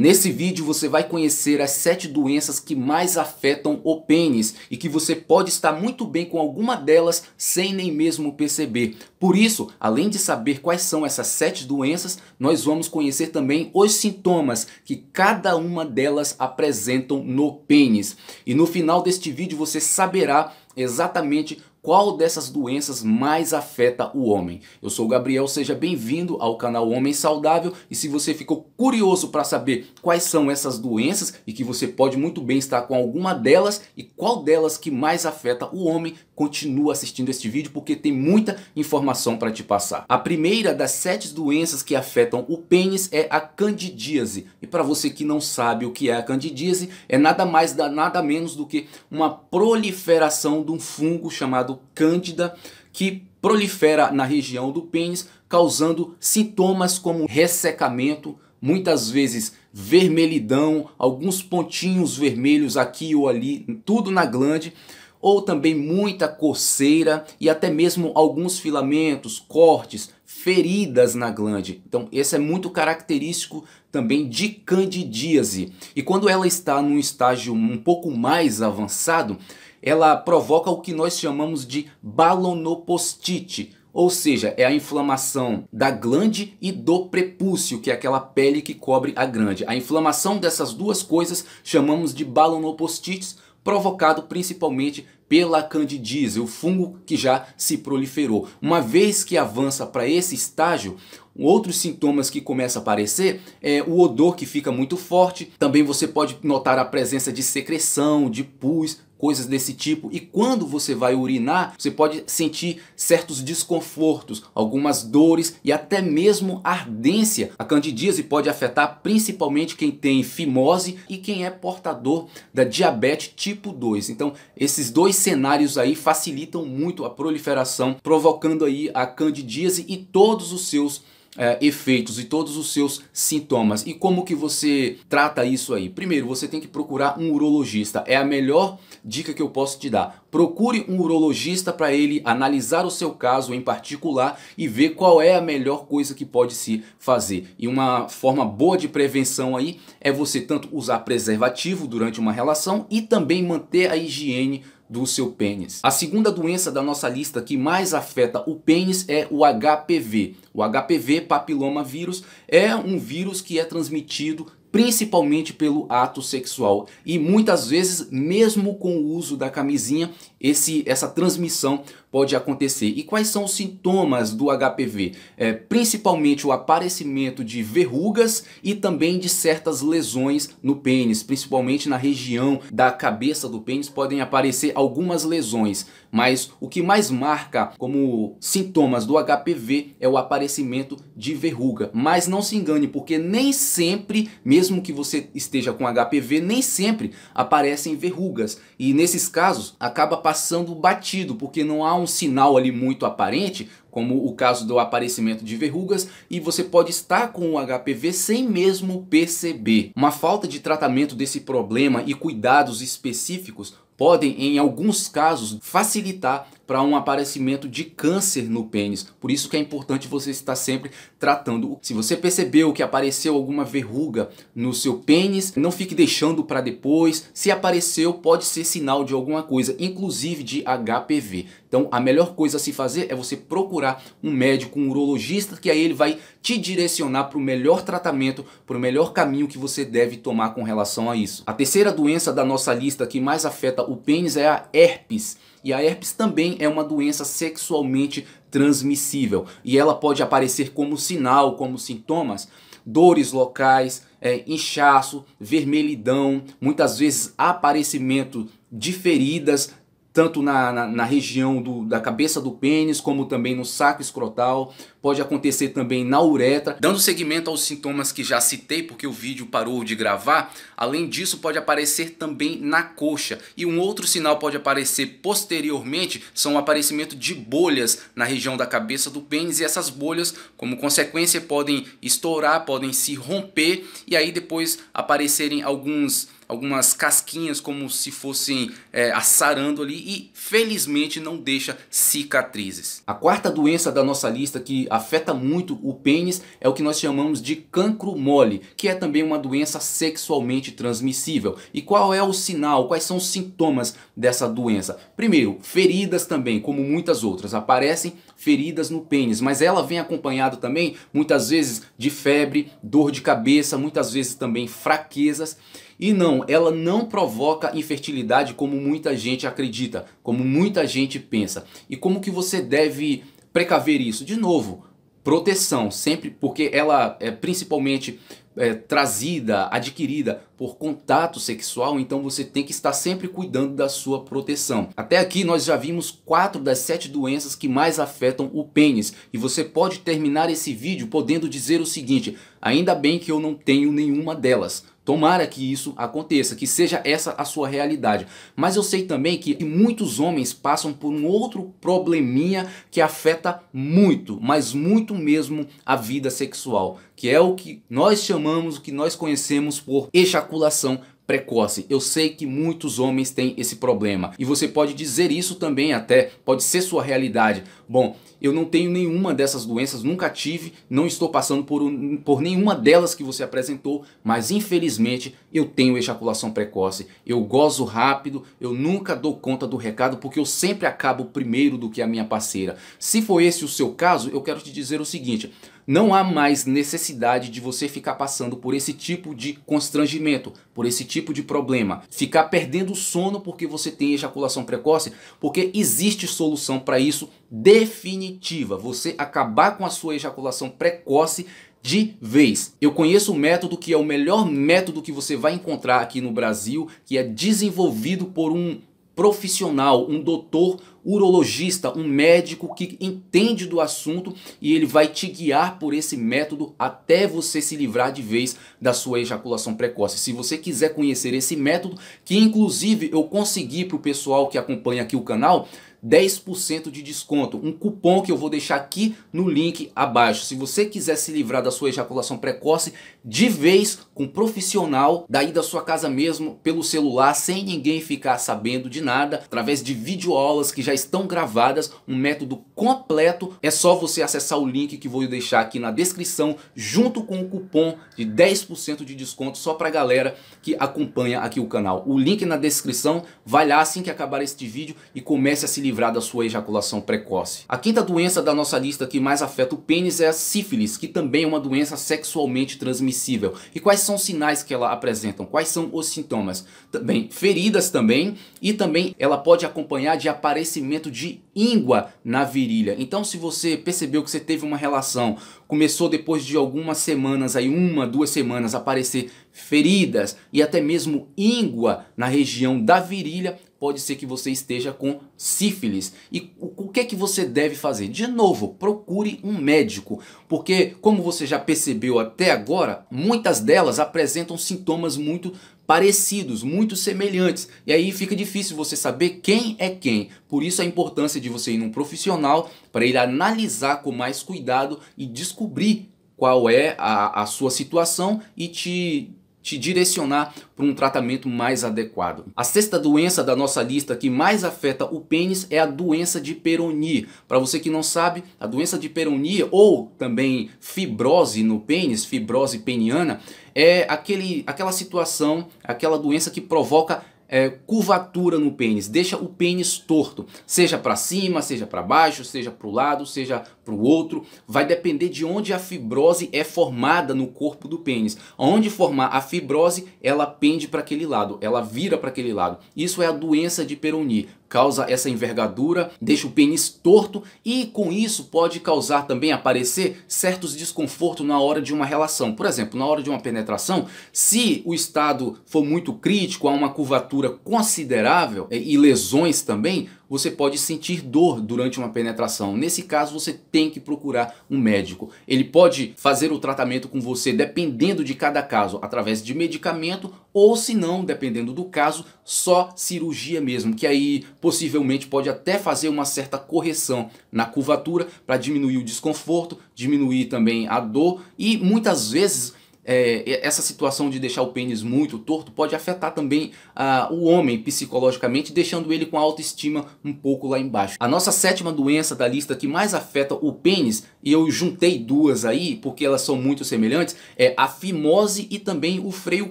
Nesse vídeo você vai conhecer as 7 doenças que mais afetam o pênis e que você pode estar muito bem com alguma delas sem nem mesmo perceber. Por isso, além de saber quais são essas 7 doenças, nós vamos conhecer também os sintomas que cada uma delas apresentam no pênis. E no final deste vídeo você saberá exatamente qual dessas doenças mais afeta o homem. Eu sou o Gabriel, seja bem-vindo ao canal Homem Saudável e se você ficou curioso para saber quais são essas doenças e que você pode muito bem estar com alguma delas e qual delas que mais afeta o homem, continua assistindo este vídeo porque tem muita informação para te passar. A primeira das sete doenças que afetam o pênis é a candidíase. E para você que não sabe o que é a candidíase, é nada mais nada menos do que uma proliferação de um fungo chamado Cândida, que prolifera na região do pênis, causando sintomas como ressecamento, muitas vezes vermelhidão, alguns pontinhos vermelhos aqui ou ali, tudo na glande, ou também muita coceira e até mesmo alguns filamentos, cortes, feridas na glande. Então, esse é muito característico também de candidíase. E quando ela está num estágio um pouco mais avançado, ela provoca o que nós chamamos de balonopostite, ou seja, é a inflamação da glande e do prepúcio, que é aquela pele que cobre a glande. A inflamação dessas duas coisas chamamos de balonopostites, provocado principalmente pela candidíase, o fungo que já se proliferou. Uma vez que avança para esse estágio, outros sintomas que começam a aparecer é o odor que fica muito forte, também você pode notar a presença de secreção, de pus, coisas desse tipo. E quando você vai urinar, você pode sentir certos desconfortos, algumas dores e até mesmo ardência. A candidíase pode afetar principalmente quem tem fimose e quem é portador da diabetes tipo 2. Então, esses dois cenários aí facilitam muito a proliferação, provocando aí a candidíase e todos os seus é, efeitos e todos os seus sintomas. E como que você trata isso aí? Primeiro, você tem que procurar um urologista. É a melhor dica que eu posso te dar. Procure um urologista para ele analisar o seu caso em particular e ver qual é a melhor coisa que pode se fazer. E uma forma boa de prevenção aí é você tanto usar preservativo durante uma relação e também manter a higiene do seu pênis. A segunda doença da nossa lista que mais afeta o pênis é o HPV. O HPV, papiloma vírus, é um vírus que é transmitido principalmente pelo ato sexual. E muitas vezes, mesmo com o uso da camisinha, esse, essa transmissão pode acontecer. E quais são os sintomas do HPV? É, principalmente o aparecimento de verrugas e também de certas lesões no pênis, principalmente na região da cabeça do pênis podem aparecer algumas lesões, mas o que mais marca como sintomas do HPV é o aparecimento de verruga. Mas não se engane, porque nem sempre, mesmo mesmo que você esteja com HPV, nem sempre aparecem verrugas e nesses casos acaba passando batido, porque não há um sinal ali muito aparente como o caso do aparecimento de verrugas, e você pode estar com o HPV sem mesmo perceber. Uma falta de tratamento desse problema e cuidados específicos podem, em alguns casos, facilitar para um aparecimento de câncer no pênis. Por isso que é importante você estar sempre tratando. Se você percebeu que apareceu alguma verruga no seu pênis, não fique deixando para depois. Se apareceu, pode ser sinal de alguma coisa, inclusive de HPV. Então, a melhor coisa a se fazer é você procurar procurar um médico, um urologista, que aí ele vai te direcionar para o melhor tratamento, para o melhor caminho que você deve tomar com relação a isso. A terceira doença da nossa lista que mais afeta o pênis é a herpes. E a herpes também é uma doença sexualmente transmissível e ela pode aparecer como sinal, como sintomas, dores locais, é, inchaço, vermelhidão, muitas vezes aparecimento de feridas tanto na, na, na região do, da cabeça do pênis, como também no saco escrotal, pode acontecer também na uretra. Dando seguimento aos sintomas que já citei, porque o vídeo parou de gravar, além disso pode aparecer também na coxa. E um outro sinal pode aparecer posteriormente, são o aparecimento de bolhas na região da cabeça do pênis, e essas bolhas, como consequência, podem estourar, podem se romper, e aí depois aparecerem alguns algumas casquinhas como se fossem é, assarando ali e felizmente não deixa cicatrizes. A quarta doença da nossa lista que afeta muito o pênis é o que nós chamamos de cancro mole, que é também uma doença sexualmente transmissível. E qual é o sinal, quais são os sintomas dessa doença? Primeiro, feridas também, como muitas outras, aparecem feridas no pênis, mas ela vem acompanhada também muitas vezes de febre, dor de cabeça, muitas vezes também fraquezas. E não, ela não provoca infertilidade como muita gente acredita, como muita gente pensa. E como que você deve precaver isso? De novo, proteção, sempre porque ela é principalmente é, trazida, adquirida por contato sexual, então você tem que estar sempre cuidando da sua proteção. Até aqui nós já vimos quatro das sete doenças que mais afetam o pênis e você pode terminar esse vídeo podendo dizer o seguinte: ainda bem que eu não tenho nenhuma delas Tomara que isso aconteça, que seja essa a sua realidade. Mas eu sei também que muitos homens passam por um outro probleminha que afeta muito, mas muito mesmo a vida sexual, que é o que nós chamamos, o que nós conhecemos por ejaculação precoce. Eu sei que muitos homens têm esse problema e você pode dizer isso também até, pode ser sua realidade. Bom, eu não tenho nenhuma dessas doenças, nunca tive, não estou passando por, um, por nenhuma delas que você apresentou, mas infelizmente eu tenho ejaculação precoce. Eu gozo rápido, eu nunca dou conta do recado porque eu sempre acabo primeiro do que a minha parceira. Se for esse o seu caso, eu quero te dizer o seguinte, não há mais necessidade de você ficar passando por esse tipo de constrangimento, por esse tipo de problema. Ficar perdendo o sono porque você tem ejaculação precoce, porque existe solução para isso definitiva. Você acabar com a sua ejaculação precoce de vez. Eu conheço um método que é o melhor método que você vai encontrar aqui no Brasil, que é desenvolvido por um profissional, um doutor urologista, um médico que entende do assunto e ele vai te guiar por esse método até você se livrar de vez da sua ejaculação precoce. Se você quiser conhecer esse método, que inclusive eu consegui para o pessoal que acompanha aqui o canal, 10% de desconto. Um cupom que eu vou deixar aqui no link abaixo. Se você quiser se livrar da sua ejaculação precoce de vez com um profissional, daí da sua casa mesmo, pelo celular, sem ninguém ficar sabendo de nada, através de videoaulas que já estão gravadas, um método completo, é só você acessar o link que vou deixar aqui na descrição, junto com o cupom de 10% de desconto só para galera que acompanha aqui o canal. O link na descrição, vai lá assim que acabar este vídeo e comece a se livrar livrar da sua ejaculação precoce. A quinta doença da nossa lista que mais afeta o pênis é a sífilis, que também é uma doença sexualmente transmissível. E quais são os sinais que ela apresenta? Quais são os sintomas? Também feridas também e também ela pode acompanhar de aparecimento de íngua na virilha. Então se você percebeu que você teve uma relação, começou depois de algumas semanas aí uma, duas semanas aparecer feridas e até mesmo íngua na região da virilha, pode ser que você esteja com sífilis. E o que é que você deve fazer? De novo, procure um médico, porque como você já percebeu até agora, muitas delas apresentam sintomas muito parecidos, muito semelhantes. E aí fica difícil você saber quem é quem. Por isso a importância de você ir num profissional para ele analisar com mais cuidado e descobrir qual é a, a sua situação e te te direcionar para um tratamento mais adequado. A sexta doença da nossa lista que mais afeta o pênis é a doença de Peyronie. Para você que não sabe, a doença de Peyronie ou também fibrose no pênis, fibrose peniana, é aquele, aquela situação, aquela doença que provoca é, curvatura no pênis, deixa o pênis torto, seja para cima, seja para baixo, seja para o lado, seja para o outro, vai depender de onde a fibrose é formada no corpo do pênis. Onde formar a fibrose, ela pende para aquele lado, ela vira para aquele lado. Isso é a doença de Peyronie, causa essa envergadura, deixa o pênis torto e com isso pode causar também aparecer certos desconfortos na hora de uma relação. Por exemplo, na hora de uma penetração, se o estado for muito crítico, há uma curvatura considerável é, e lesões também, você pode sentir dor durante uma penetração. Nesse caso, você tem que procurar um médico. Ele pode fazer o tratamento com você, dependendo de cada caso, através de medicamento ou, se não, dependendo do caso, só cirurgia mesmo, que aí possivelmente pode até fazer uma certa correção na curvatura para diminuir o desconforto, diminuir também a dor e muitas vezes é, essa situação de deixar o pênis muito torto pode afetar também ah, o homem psicologicamente, deixando ele com a autoestima um pouco lá embaixo. A nossa sétima doença da lista que mais afeta o pênis, e eu juntei duas aí porque elas são muito semelhantes, é a fimose e também o freio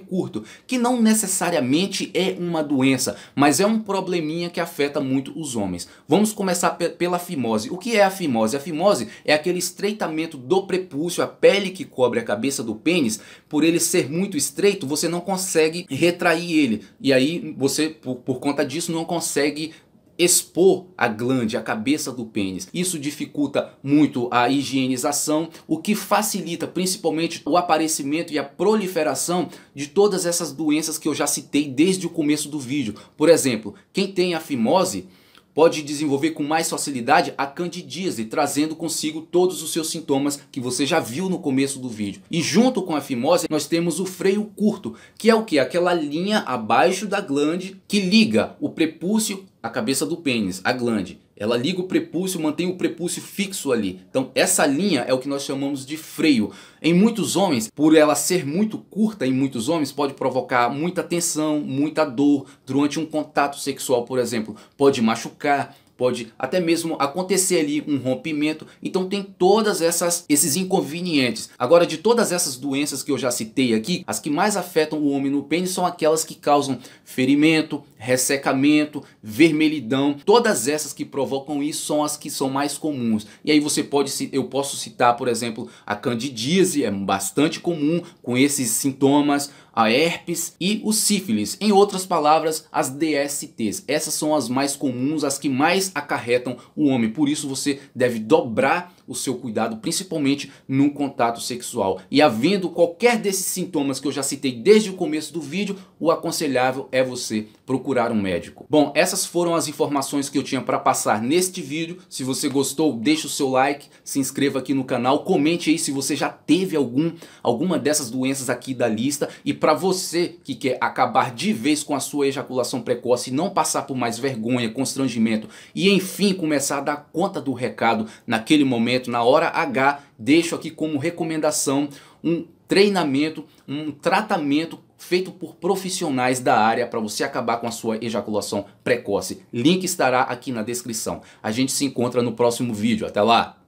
curto, que não necessariamente é uma doença, mas é um probleminha que afeta muito os homens. Vamos começar pe pela fimose. O que é a fimose? A fimose é aquele estreitamento do prepúcio, a pele que cobre a cabeça do pênis, por ele ser muito estreito, você não consegue retrair ele. E aí você, por, por conta disso, não consegue expor a glande, a cabeça do pênis. Isso dificulta muito a higienização, o que facilita principalmente o aparecimento e a proliferação de todas essas doenças que eu já citei desde o começo do vídeo. Por exemplo, quem tem a fimose pode desenvolver com mais facilidade a candidíase, trazendo consigo todos os seus sintomas que você já viu no começo do vídeo. E junto com a fimose, nós temos o freio curto, que é o que? Aquela linha abaixo da glande que liga o prepúcio à cabeça do pênis, a glande. Ela liga o prepúcio, mantém o prepúcio fixo ali. Então essa linha é o que nós chamamos de freio. Em muitos homens, por ela ser muito curta em muitos homens, pode provocar muita tensão, muita dor durante um contato sexual, por exemplo. Pode machucar, pode até mesmo acontecer ali um rompimento. Então tem todas essas esses inconvenientes. Agora de todas essas doenças que eu já citei aqui, as que mais afetam o homem no pênis são aquelas que causam ferimento, ressecamento, vermelhidão. Todas essas que provocam isso são as que são mais comuns. E aí você pode eu posso citar, por exemplo, a candidíase é bastante comum com esses sintomas a herpes e o sífilis. Em outras palavras, as DSTs. Essas são as mais comuns, as que mais acarretam o homem. Por isso você deve dobrar o seu cuidado, principalmente no contato sexual. E havendo qualquer desses sintomas que eu já citei desde o começo do vídeo, o aconselhável é você procurar um médico. Bom, essas foram as informações que eu tinha para passar neste vídeo. Se você gostou, deixa o seu like, se inscreva aqui no canal, comente aí se você já teve algum alguma dessas doenças aqui da lista e para você que quer acabar de vez com a sua ejaculação precoce e não passar por mais vergonha, constrangimento e enfim começar a dar conta do recado naquele momento, na hora H, deixo aqui como recomendação um treinamento, um tratamento feito por profissionais da área para você acabar com a sua ejaculação precoce. Link estará aqui na descrição. A gente se encontra no próximo vídeo. Até lá!